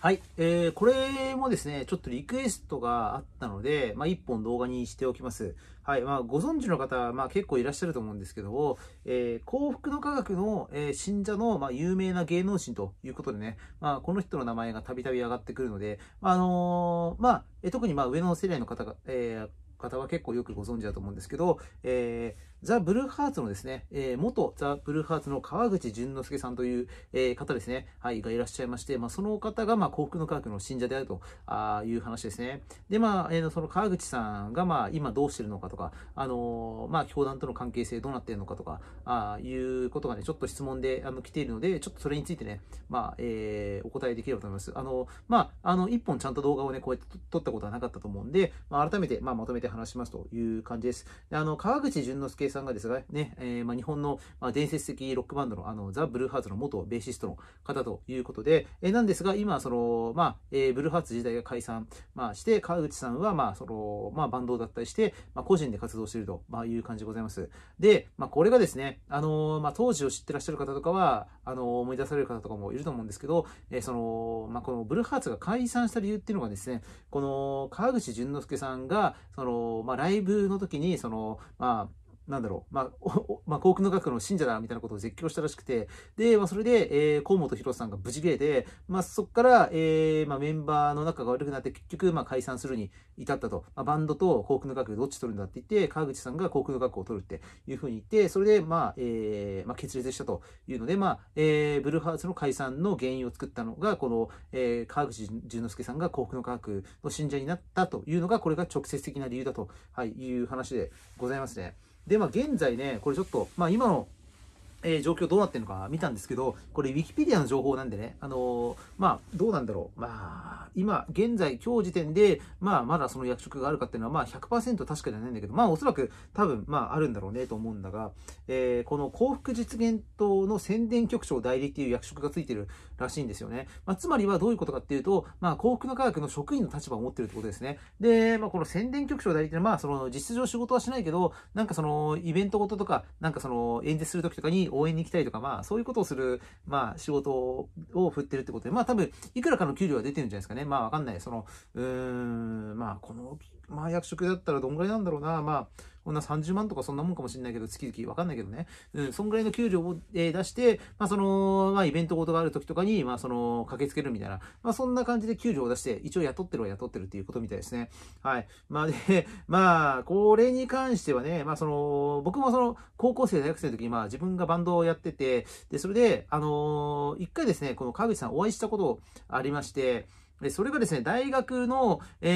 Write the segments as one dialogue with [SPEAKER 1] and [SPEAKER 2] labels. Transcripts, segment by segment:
[SPEAKER 1] はい、えー、これもですね、ちょっとリクエストがあったので、まあ、1本動画にしておきます。はい、まあ、ご存知の方、まあ、結構いらっしゃると思うんですけど、えー、幸福の科学の、えー、信者の、まあ、有名な芸能人ということでね、まあ、この人の名前がたびたび上がってくるので、あのー、まあ、え特にまあ上の世代の方が、えー、方は結構よくご存知だと思うんですけど、えーザ・ブルーハーツのですね、えー、元ザ・ブルーハーツの川口淳之介さんという、えー、方ですね、はい、がいらっしゃいまして、まあ、その方が、まあ、幸福の科学の信者であるとあいう話ですね。で、まあ、えー、その川口さんが、まあ、今どうしてるのかとか、あのー、まあ、教団との関係性どうなってるのかとか、あいうことがね、ちょっと質問であの来ているので、ちょっとそれについてね、まあ、えー、お答えできればと思います。あのまあ、あの、一本ちゃんと動画をね、こうやって撮ったことはなかったと思うんで、まあ、改めて、まあ、まとめて話しますという感じです。であの、川口淳之介さんがですがね、えー、まあ、日本の、まあ、伝説的ロックバンドのあのザ・ブルーハーツの元ベーシストの方ということで、えー、なんですが、今、その、まあ、えー、ブルーハーツ時代が解散、まあ、して、川口さんは、まあ、その、まあ、バンドを脱退して、まあ、個人で活動していると、まいう感じでございます。で、まあ、これがですね、あのまあ、当時を知ってらっしゃる方とかは、あの思い出される方とかもいると思うんですけど、えー、その、まあ、このブルーハーツが解散した理由っていうのがですね、この川口淳之介さんが、その、まあ、ライブの時に、その、まあ、なんだろう、まあ、まあ、幸福の学の信者だみたいなことを絶叫したらしくて、で、まあ、それで、えー、河本博さんが無事芸で、まあ、そこから、えー、まあ、メンバーの仲が悪くなって、結局、まあ、解散するに至ったと。まあ、バンドと幸福の学どっち取るんだって言って、川口さんが幸福の学を取るっていうふうに言って、それで、まあ、えー、まあ、決裂したというので、まあ、えー、ブルーハーツの解散の原因を作ったのが、この、えー、川口淳之介さんが幸福の学の信者になったというのが、これが直接的な理由だと、はい、いう話でございますね。で、まあ、現在ね、これちょっと、まあ、今のえー、状況どうなってるのか見たんですけど、これウィキペディアの情報なんでね、あのー、まあ、どうなんだろう。まあ、今、現在、今日時点で、まあ、まだその役職があるかっていうのは、まあ100%確かじゃないんだけど、まあ、おそらく多分、まあ、あるんだろうねと思うんだが、えー、この幸福実現党の宣伝局長代理っていう役職がついてるらしいんですよね。まあ、つまりはどういうことかっていうと、まあ、幸福の科学の職員の立場を持ってるってことですね。で、まあ、この宣伝局長代理っていうのは、まあ、その、実情仕事はしないけど、なんかその、イベントごととか、なんかその、演説するときとかに、応援に行きたいとか、まあ、そういうことをする、まあ、仕事を振ってるってことで、まあ、多分、いくらかの給料は出てるんじゃないですかね。まあ、わかんない。その、うーん、まあ、この、まあ、役職だったらどんぐらいなんだろうな。まあ、こんな30万とかそんなもんかもしれないけど、月々わかんないけどね。うん、そんぐらいの給料を、えー、出して、まあ、その、まあ、イベントごとがある時とかに、まあ、その、駆けつけるみたいな、まあ、そんな感じで給料を出して、一応雇ってるは雇ってるっていうことみたいですね。はい。まあ、で、まあ、これに関してはね、まあ、その、僕もその、高校生、大学生の時に、まあ、自分がバンドをやってて、で、それで、あのー、一回ですね、この川口さんお会いしたことありまして、で、それがですね、大学の、え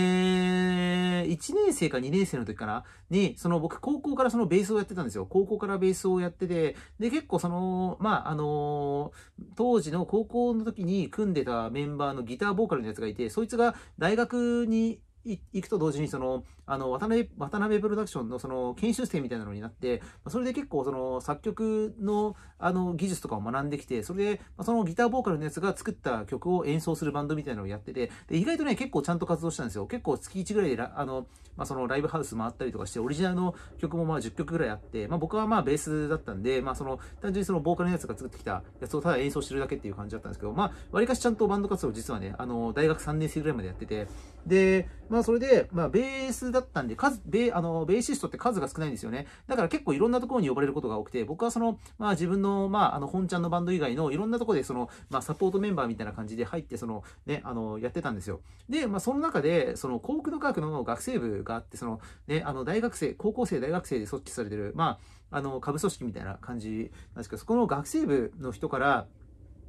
[SPEAKER 1] ー、1年生か2年生の時かなに、その僕、高校からそのベースをやってたんですよ。高校からベースをやってて、で、結構その、まあ、あのー、当時の高校の時に組んでたメンバーのギターボーカルのやつがいて、そいつが大学に行くと同時にそのあの、渡辺、渡辺プロダクションのその研修生みたいなのになって、それで結構その作曲のあの技術とかを学んできて、それで、そのギターボーカルのやつが作った曲を演奏するバンドみたいなのをやってて、で、意外とね、結構ちゃんと活動したんですよ。結構月1ぐらいであの、まあ、そのライブハウス回ったりとかして、オリジナルの曲もまあ10曲ぐらいあって、まあ、僕はまあベースだったんで、まあその、単純にそのボーカルのやつが作ってきたやつをただ演奏してるだけっていう感じだったんですけど、まあ、割かしちゃんとバンド活動実はね、あの、大学3年生ぐらいまでやってて、で、まあそれで、まあベースだったんで、数、ベあのベーシストって数が少ないんですよね。だから結構いろんなところに呼ばれることが多くて、僕はその、まあ自分の、まあ、あの、本ちゃんのバンド以外のいろんなところで、その、まあサポートメンバーみたいな感じで入って、その、ね、あの、やってたんですよ。で、まあその中で、その、航空の科学の学生部があって、その、ね、あの、大学生、高校生、大学生で組織されてる、まあ、あの、下部組織みたいな感じなんですけど、そこの学生部の人から、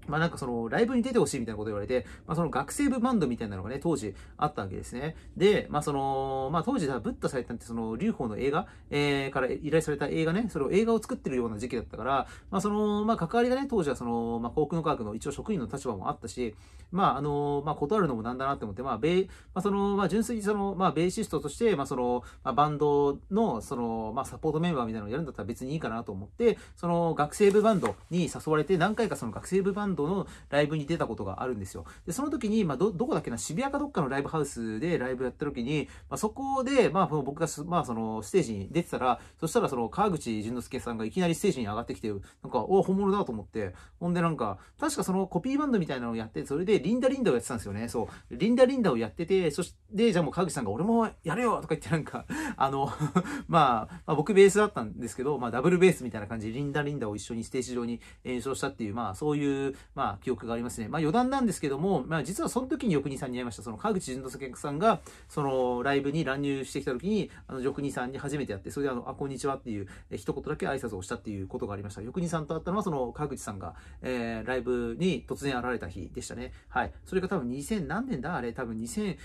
[SPEAKER 1] まあなんかそのライブに出てほしいみたいなこと言われて、まあその学生部バンドみたいなのがね、当時あったわけですね。で、まあその、まあ当時ブッダされたってその、劉邦の映画、えー、から依頼された映画ね、それを映画を作ってるような時期だったから、まあその、まあ関わりがね、当時はその、まあ航空の科学の一応職員の立場もあったし、まああの、まあ断るのもなんだなって思って、まあ米、まあその、まあ純粋にその、まあベーシストとして、まあその、まあバンドのその、まあサポートメンバーみたいなのをやるんだったら別にいいかなと思って、その学生部バンドに誘われて、何回かその学生部バンドドのライブに出たことがあるんですよ。で、その時に、まあ、ど、どこだっけな、渋谷かどっかのライブハウスでライブやった時に、まあ、そこで、まあ、僕が、まあ、その、ステージに出てたら、そしたら、その、川口淳之介さんがいきなりステージに上がってきて、なんか、お本物だと思って、ほんでなんか、確かそのコピーバンドみたいなのをやって、それでリンダリンダをやってたんですよね。そう。リンダリンダをやってて、そして、じゃあもう川口さんが俺もやれよとか言ってなんか、あの まあ、まあ、僕ベースだったんですけど、まあダブルベースみたいな感じでリンダリンダを一緒にステージ上に演奏したっていう、まあそういう、まあ、記憶がありますね。まあ、余談なんですけども、まあ、実はその時に翌兄さんに会いました。その川口淳之介さんが、その、ライブに乱入してきた時に、あの、翼兄さんに初めて会って、それであの、あ、こんにちはっていう、一言だけ挨拶をしたっていうことがありました。翌兄さんと会ったのは、その、川口さんが、えー、ライブに突然現れた日でしたね。はい。それが多分2000何年だあれ多分2008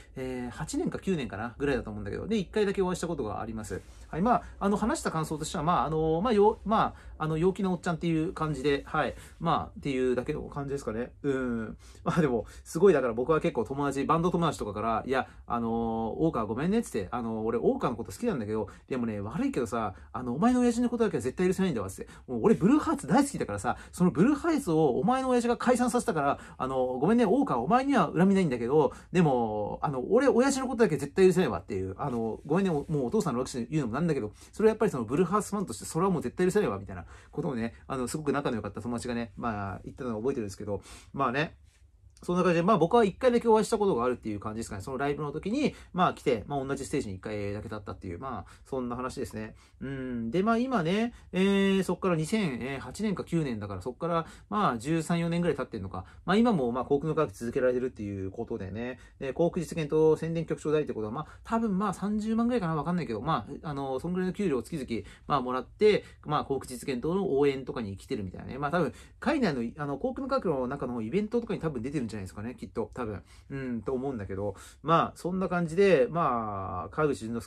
[SPEAKER 1] 年か9年かなぐらいだと思うんだけど。で、1回だけお会いしたことがあります。はい。まあ、あの、話した感想としては、まあ、あの、まあ、よ、まあ、あの、陽気なおっちゃんっていう感じで、はい。まあ、っていうだけの感じですかね。うん。まあでも、すごいだから僕は結構友達、バンド友達とかから、いや、あのー、大川ごめんねっつって、あのー、俺大川のこと好きなんだけど、でもね、悪いけどさ、あの、お前の親父のことだけは絶対許せないんだわっつって、もう俺ブルーハーツ大好きだからさ、そのブルーハーツをお前の親父が解散させたから、あのー、ごめんね、大川お前には恨みないんだけど、でも、あの、俺親父のことだけ絶対許せないわっていう、あの、ごめんね、もうお父さんの握手で言うのもなんだけど、それはやっぱりそのブルーハーツファンとして、それはもう絶対許せないわみたいなことをね、あの、すごく仲の良かった友達がね、まあ、言ったのを覚えててですけど、まあね、そんな感じで、まあ僕は一回だけお会いしたことがあるっていう感じですかね。そのライブの時に、まあ来て、まあ同じステージに一回だけ立ったっていう、まあそんな話ですね。うん。で、まあ今ね、えー、そっから2008年か9年だから、そっからまあ13、4年ぐらい経ってんのか。まあ今もまあ航空の科学続けられてるっていうことでね。で、航空実現と宣伝局長代理ってことは、まあ多分まあ30万ぐらいかなわかんないけど、まあ、あの、そんぐらいの給料を月々、まあもらって、まあ航空実現との応援とかに来てるみたいなね。まあ多分、海外の、あの、航空の科学の中のイベントとかに多分出てるじゃないですかね、きっと、多分。うん、と思うんだけど、まあ、そんな感じで、まあ、川口淳之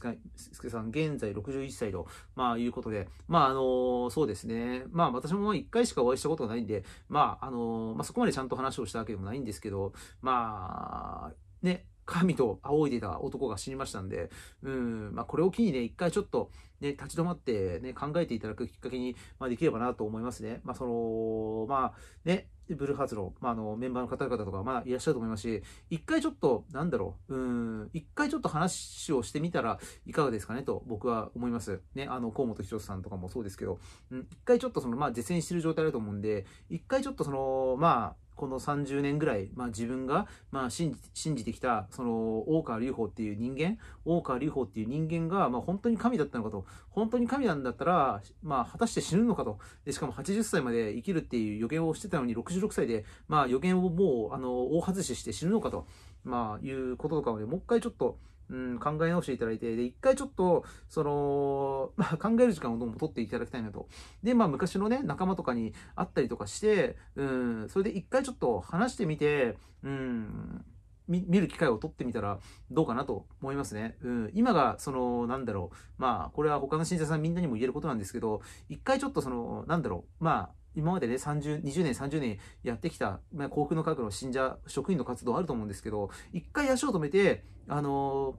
[SPEAKER 1] 介さん、現在61歳と、まあ、いうことで、まあ、あのそうですね、まあ、私も1回しかお会いしたことがないんで、まあ、あのまあ、そこまでちゃんと話をしたわけでもないんですけど、まあ、ね、神と仰いでた男が死にましたんで、うんまあ、これを機にね、一回ちょっと、ね、立ち止まって、ね、考えていただくきっかけに、まあ、できればなと思いますね。まあ、その、まあ、ね、ブルーハーツの,、まあ、あのメンバーの方々とか、まあ、いらっしゃると思いますし、一回ちょっと、なんだろう、うん、一回ちょっと話をしてみたらいかがですかねと僕は思います。ね、あの、河本郎さんとかもそうですけど、うん、一回ちょっとその、まあ、絶縁してる状態だと思うんで、一回ちょっとその、まあ、この30年ぐらい、まあ、自分が、まあ、信じてきたその大川隆法っていう人間大川隆法っていう人間が、まあ、本当に神だったのかと本当に神なんだったら、まあ、果たして死ぬのかとでしかも80歳まで生きるっていう予言をしてたのに66歳で、まあ、予言をもうあの大外しして死ぬのかと、まあ、いうこととかをねもう一回ちょっとうん、考え直していただいて、で、一回ちょっと、その、まあ、考える時間をどうも取っていただきたいなと。で、まあ、昔のね、仲間とかに会ったりとかして、うん、それで一回ちょっと話してみて、うん、見る機会を取ってみたらどうかなと思いますね。うん、今が、その、なんだろう、まあ、これは他の信者さんみんなにも言えることなんですけど、一回ちょっとその、なんだろう、まあ、今までね、30、20年、30年やってきた、まあ、幸福の科学の信者、職員の活動あると思うんですけど、一回足を止めて、あの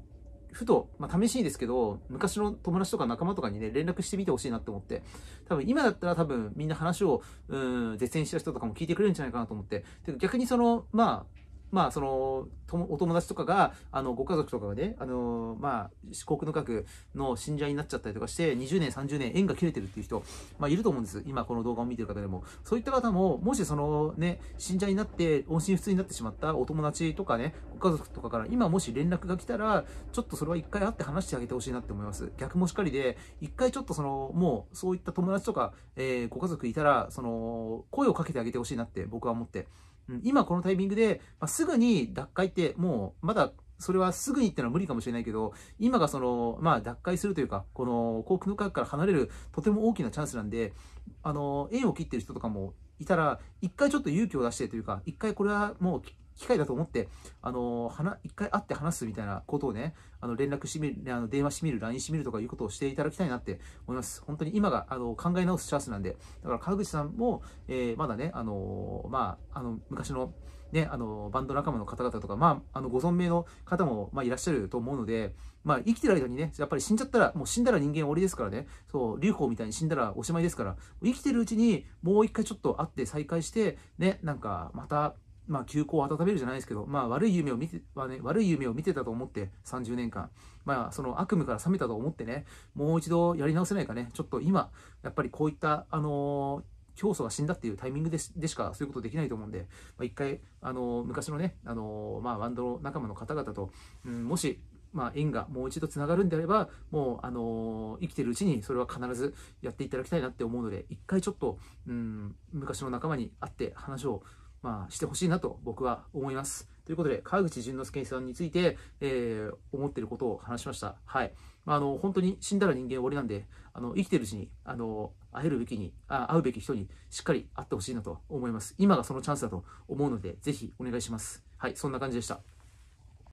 [SPEAKER 1] ー、ふと、まあ、試しにですけど、昔の友達とか仲間とかにね、連絡してみてほしいなって思って、多分今だったら多分みんな話を、うん、絶縁した人とかも聞いてくれるんじゃないかなと思って、逆にその、まあ、まあ、そのお友達とかがあのご家族とかがね、あのまあ、四国の核の信者になっちゃったりとかして20年30年縁が切れてるっていう人、まあ、いると思うんです今この動画を見てる方でもそういった方ももしそのね信者になって音信不通になってしまったお友達とかねご家族とかから今もし連絡が来たらちょっとそれは一回会って話してあげてほしいなって思います逆もしかりで一回ちょっとそのもうそういった友達とか、えー、ご家族いたらその声をかけてあげてほしいなって僕は思って。うん、今このタイミングで、まあ、すぐに脱会って、もう、まだ、それはすぐにってのは無理かもしれないけど、今がその、まあ、脱会するというか、この、航空の科学から離れる、とても大きなチャンスなんで、あの、縁を切ってる人とかもいたら、一回ちょっと勇気を出してというか、一回これはもう、機会だと思って、あのー、一回会って話すみたいなことをね、あの連絡しみる、あの電話しみる、LINE しみるとかいうことをしていただきたいなって思います。本当に今があの考え直すチャンスなんで、だから川口さんも、えー、まだね、あのー、まあ、あの昔の、ね、あのバンド仲間の方々とか、まあ、あのご存命の方も、まあ、いらっしゃると思うので、まあ、生きてる間にね、やっぱり死んじゃったら、もう死んだら人間終わりですからね、そう、劉邦みたいに死んだらおしまいですから、生きてるうちにもう一回ちょっと会って再会して、ね、なんかまた、まあ、休校を温めるじゃないですけど、まあ、悪い夢を見て、はね、悪い夢を見てたと思って、30年間。まあ、その悪夢から覚めたと思ってね、もう一度やり直せないかね、ちょっと今、やっぱりこういった、あのー、教祖が死んだっていうタイミングでしでしかそういうことできないと思うんで、まあ、一回、あのー、昔のね、あのー、まあ、バンドの仲間の方々と、うん、もし、まあ、縁がもう一度つながるんであれば、もう、あのー、生きてるうちにそれは必ずやっていただきたいなって思うので、一回ちょっと、うん、昔の仲間に会って話をまあ、してほしいなと僕は思います。ということで、川口淳之介さんについて、えー、思っていることを話しました。はい。まあ、あの、本当に死んだら人間終わりなんで、あの、生きてるうちに、あの、会えるべきに、あ会うべき人にしっかり会ってほしいなと思います。今がそのチャンスだと思うので、ぜひお願いします。はい、そんな感じでした。